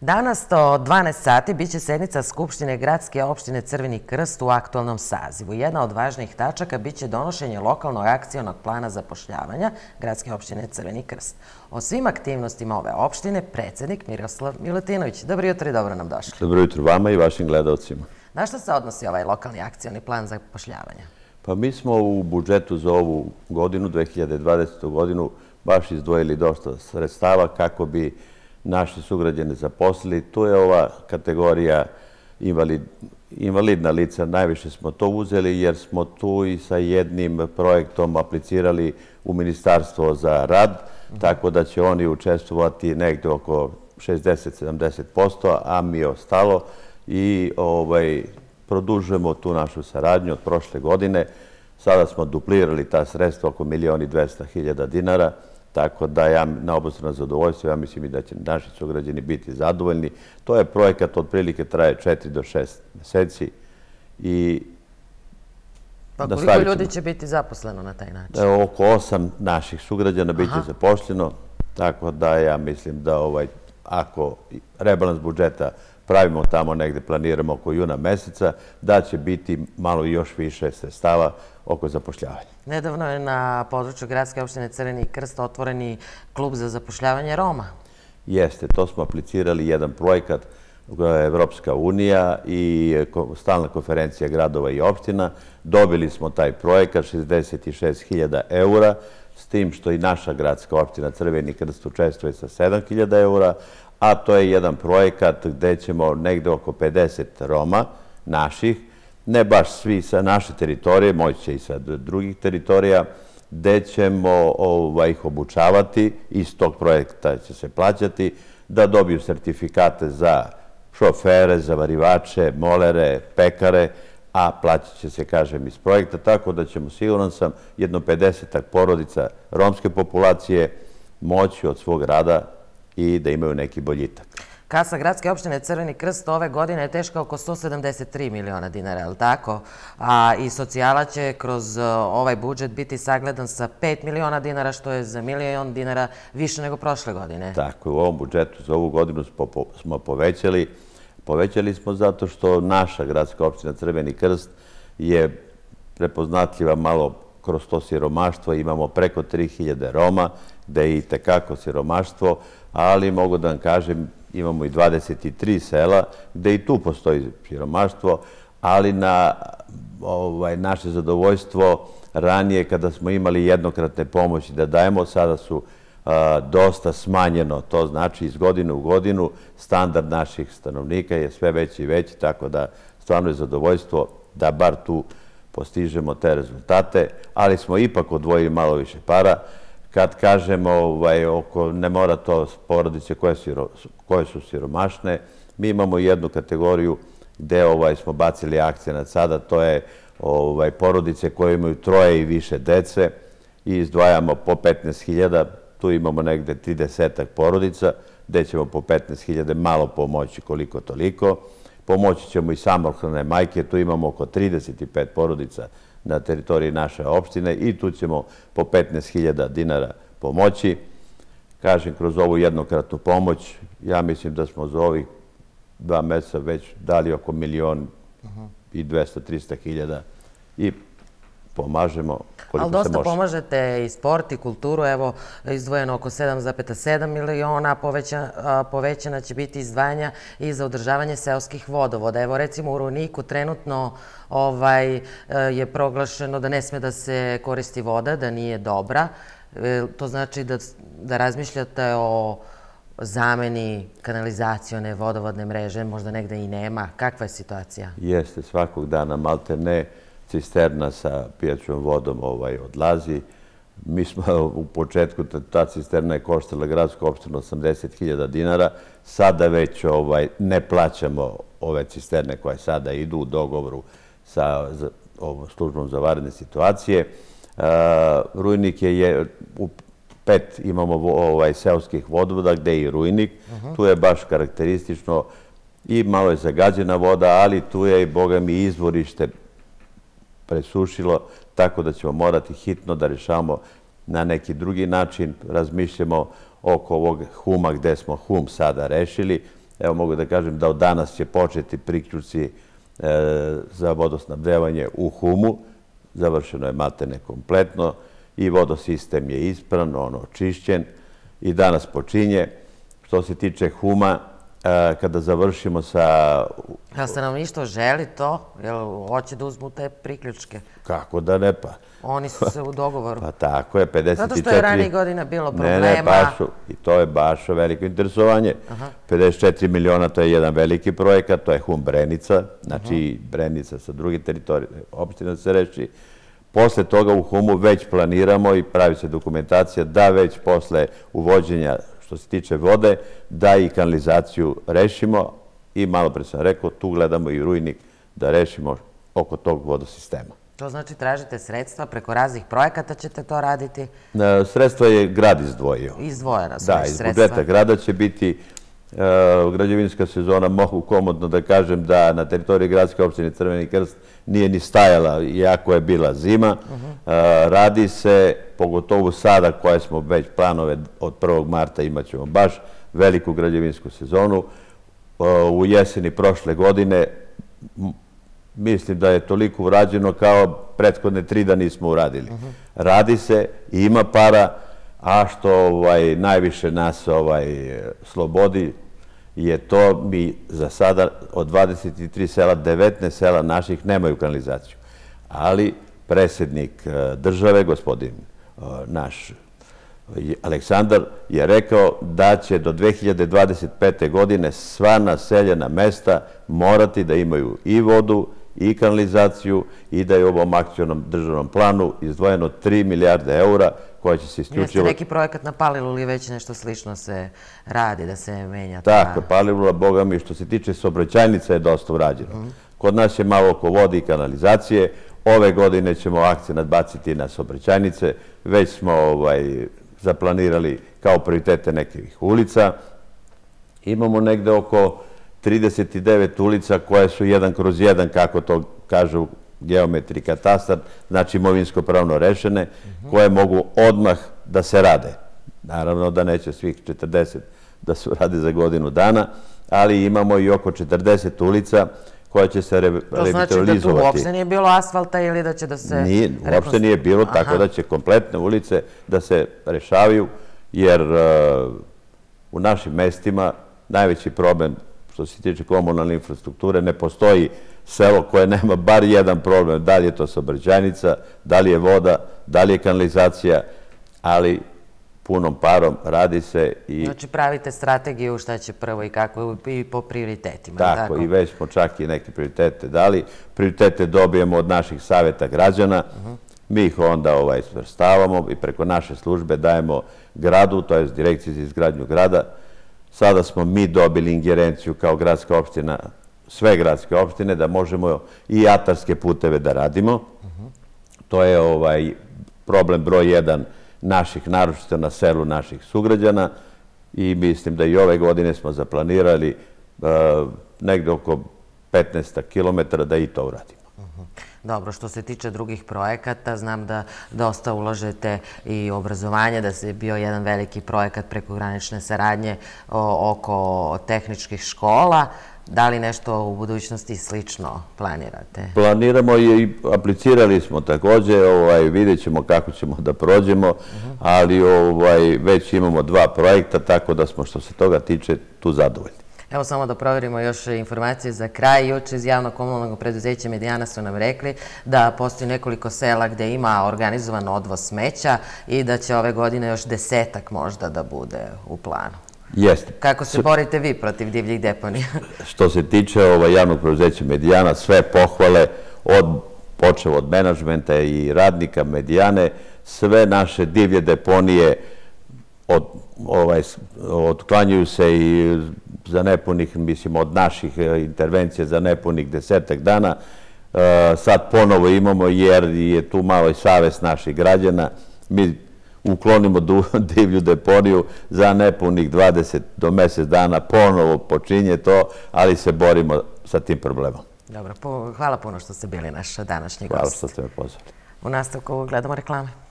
Danas o 12 sati biće sednica Skupštine Gradske opštine Crveni krst u aktualnom sazivu. Jedna od važnijih tačaka biće donošenje lokalnog akcijonog plana zapošljavanja Gradske opštine Crveni krst. O svim aktivnostima ove opštine predsednik Miroslav Milutinović. Dobro jutro i dobro nam došli. Dobro jutro vama i vašim gledalcima. Na što se odnosi ovaj lokalni akcioni plan zapošljavanja? Pa mi smo u budžetu za ovu godinu, 2020. godinu, baš izdvojili dosta sredstava kako bi naši sugrađani zaposlili. Tu je ova kategorija invalid, invalidna lica, najviše smo to uzeli jer smo tu i sa jednim projektom aplicirali u Ministarstvo za rad, tako da će oni učestvovati negde oko 60-70%, a mi je ostalo i ovaj, produžujemo tu našu saradnju od prošle godine. Sada smo duplirali ta sredstva oko milijoni 200 hiljada dinara Tako da ja na obostrano zadovoljstvo, ja mislim i da će naši sugrađani biti zadovoljni. To je projekat, otprilike traje 4 do 6 meseci i Pa da koliko ljudi će biti zaposleno na taj način? Da, oko osam naših sugrađana biti biće zaposleno, tako da ja mislim da ovaj, ako rebalans budžeta pravimo tamo negde, planiramo oko juna meseca, da će biti malo još više sredstava oko zapošljavanja. Nedavno je na području Gradske opštine Crveni krst otvoreni klub za zapošljavanje Roma. Jeste, to smo aplicirali jedan projekat e, Evropska unija i e, stalna konferencija gradova i opština. Dobili smo taj projekat, 66.000 eura, s tim što i naša gradska opština Crveni krst učestvuje sa 7.000 eura, a to je jedan projekat gde ćemo negde oko 50 Roma naših, ne baš svi sa naše teritorije, moće i sa drugih teritorija, gde ćemo ovaj, ih obučavati, iz tog projekta će se plaćati, da dobiju sertifikate za šofere, zavarivače, molere, pekare, a plaćat će se, kažem, iz projekta, tako da ćemo, siguran sam, jedno 50 porodica romske populacije moći od svog rada i da imaju neki boljitak. Kasa Gradske opštine Crveni krst ove godine je teška oko 173 miliona dinara, je li tako? A i socijala će kroz e, ovaj budžet biti sagledan sa 5 miliona dinara, što je za milion dinara više nego prošle godine. Tako u ovom budžetu za ovu godinu smo povećali Povećali smo zato što naša gradska opština Crveni krst je prepoznatljiva malo kroz to siromaštvo. Imamo preko 3000 Roma, gde je i tekako siromaštvo, ali mogu da vam kažem, imamo i 23 sela gde i tu postoji siromaštvo, ali na ovaj, naše zadovoljstvo ranije kada smo imali jednokratne pomoći da dajemo, sada su dosta smanjeno. To znači iz godine u godinu standard naših stanovnika je sve veći i veći, tako da stvarno je zadovoljstvo da bar tu postižemo te rezultate, ali smo ipak odvojili malo više para. Kad kažemo, ovaj, oko, ne mora to porodice koje, koje su siromašne, mi imamo jednu kategoriju gde ovaj, smo bacili akcija sada, to je ovaj, porodice koje imaju troje i više dece i izdvajamo po 15.000 tu imamo negde 30 porodica, gde ćemo po 15.000 malo pomoći koliko toliko. Pomoći ćemo i samohrane majke, tu imamo oko 35 porodica na teritoriji naše opštine i tu ćemo po 15.000 dinara pomoći. Kažem, kroz ovu jednokratnu pomoć, ja mislim da smo za ovih dva meseca već dali oko milion i 200-300 hiljada i pomažemo koliko Ali dosta pomažete i sport i kulturu, evo izdvojeno oko 7,7 miliona, povećana će biti izdvajanja i za održavanje seoskih vodovoda. Evo recimo u Runiku trenutno ovaj, e, je proglašeno da ne sme da se koristi voda, da nije dobra. E, to znači da, da razmišljate o zameni kanalizacione vodovodne mreže, možda negde i nema. Kakva je situacija? Jeste, svakog dana, malte ne, cisterna sa pijaćom vodom ovaj, odlazi. Mi smo u početku, ta cisterna je koštala gradsku opštinu 80.000 dinara, sada već ovaj, ne plaćamo ove cisterne koje sada idu u dogovoru sa službom za varene situacije. E, rujnik je, u pet imamo ovaj, seoskih vodovoda gde je i rujnik. Tu je baš karakteristično i malo je zagađena voda, ali tu je, i izvorište presušilo, tako da ćemo morati hitno da rešavamo na neki drugi način. Razmišljamo oko ovog huma gde smo hum sada rešili. Evo mogu da kažem da od danas će početi priključci e, za vodosnabdevanje u humu. Završeno je matene kompletno i vodosistem je ispran, ono očišćen i danas počinje. Što se tiče huma, e, kada završimo sa Jel da ništa želi to? Jel hoće da uzmu te priključke? Kako da ne pa? Oni su se u dogovoru. Pa tako je, 54... Zato što je ranije godina bilo problema. Ne, ne, baš, i to je baš veliko interesovanje. 54 miliona, to je jedan veliki projekat, to je Hum Brenica, znači Brenica sa druge teritorije, opština da se reši. Posle toga u Humu već planiramo i pravi se dokumentacija da već posle uvođenja što se tiče vode, da i kanalizaciju rešimo, I malo pre sam rekao, tu gledamo i rujnik da rešimo oko tog vodosistema. To znači tražite sredstva, preko raznih projekata ćete to raditi? Sredstva je grad izdvojio. Izdvojena su da, sredstva. Da, iz budžeta grada će biti e, građevinska sezona, mogu komodno da kažem da na teritoriji gradske opštine Crveni krst nije ni stajala, iako je bila zima. Mhm. E, radi se, pogotovo sada koje smo već planove od 1. marta imat ćemo baš veliku građevinsku sezonu, u jeseni prošle godine, mislim da je toliko urađeno kao prethodne tri da nismo uradili. Mhm. Radi se, ima para, a što ovaj, najviše nas ovaj, slobodi je to mi za sada od 23 sela, 19 sela naših nemaju kanalizaciju. Ali predsednik e, države, gospodin e, naš Aleksandar je rekao da će do 2025. godine sva naseljena mesta morati da imaju i vodu i kanalizaciju i da je u ovom akcijnom državnom planu izdvojeno 3 milijarde eura koja će se isključiti... Jeste neki projekat na Palilu ili već nešto slično se radi, da se menja ta... Tako, Palilula, boga mi, što se tiče sobraćajnica je dosta urađeno. Mhm. Kod nas je malo oko vode i kanalizacije, Ove godine ćemo akcije nadbaciti na sobraćajnice. Već smo ovaj, zaplanirali kao prioritete nekih ulica. Imamo negde oko 39 ulica koje su jedan kroz jedan, kako to kažu geometri katastar, znači imovinsko-pravno rešene, koje mogu odmah da se rade. Naravno da neće svih 40 da se rade za godinu dana, ali imamo i oko 40 ulica koje koja će se revitalizovati. To znači da tu uopšte nije bilo asfalta ili da će da se... Nije, uopšte nije bilo, tako da će kompletne ulice da se rešavaju, jer uh, u našim mestima najveći problem što se tiče komunalne infrastrukture ne postoji selo koje nema bar jedan problem, da li je to saobraćajnica, da li je voda, da li je kanalizacija, ali punom parom, radi se i... Znači pravite strategiju šta će prvo i kako i po prioritetima. Tako, tako? i već smo čak i neke prioritete dali. Prioritete dobijemo od naših savjeta građana, mi ih onda ovaj, svrstavamo i preko naše službe dajemo gradu, to je direkciji za izgradnju grada. Sada smo mi dobili ingerenciju kao gradska opština, sve gradske opštine, da možemo i atarske puteve da radimo. To je ovaj problem broj jedan naših, naročito na selu naših sugrađana i mislim da i ove godine smo zaplanirali eh, negde oko 15 km da i to uradimo. Uh mhm. -huh. Dobro, što se tiče drugih projekata, znam da dosta ulažete i obrazovanje, da se je bio jedan veliki projekat preko granične saradnje oko tehničkih škola. Da li nešto u budućnosti slično planirate? Planiramo i aplicirali smo takođe, ovaj, vidjet ćemo kako ćemo da prođemo, mhm. ali ovaj, već imamo dva projekta, tako da smo što se toga tiče tu zadovoljni. Evo samo da proverimo još informacije za kraj. Juče iz javno-komunalnog preduzeća Medijana su nam rekli da postoji nekoliko sela gde ima organizovan odvoz smeća i da će ove godine još desetak možda da bude u planu. Jeste. Kako se borite vi protiv divljih deponija? Što se tiče ova javnog preduzeća Medijana, sve pohvale od počeo od menadžmenta i radnika Medijane, sve naše divlje deponije od, ovaj, otklanjuju se i za nepunih, mislim, od naših e, intervencija za nepunih desetak dana. E, sad ponovo imamo, jer je tu malo i savest naših građana. Mi uklonimo divlju deponiju za nepunih 20 do mesec dana, ponovo počinje to, ali se borimo sa tim problemom. Dobro, hvala puno što ste bili naš današnji gost. Hvala što ste me pozvali. U nastavku gledamo reklame.